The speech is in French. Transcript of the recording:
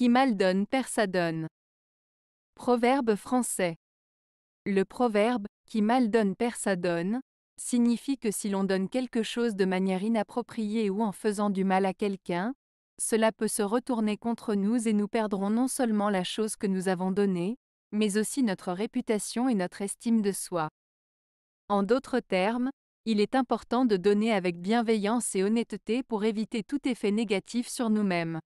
Qui mal donne perd sa donne. Proverbe français. Le proverbe, qui mal donne perd sa donne, signifie que si l'on donne quelque chose de manière inappropriée ou en faisant du mal à quelqu'un, cela peut se retourner contre nous et nous perdrons non seulement la chose que nous avons donnée, mais aussi notre réputation et notre estime de soi. En d'autres termes, il est important de donner avec bienveillance et honnêteté pour éviter tout effet négatif sur nous-mêmes.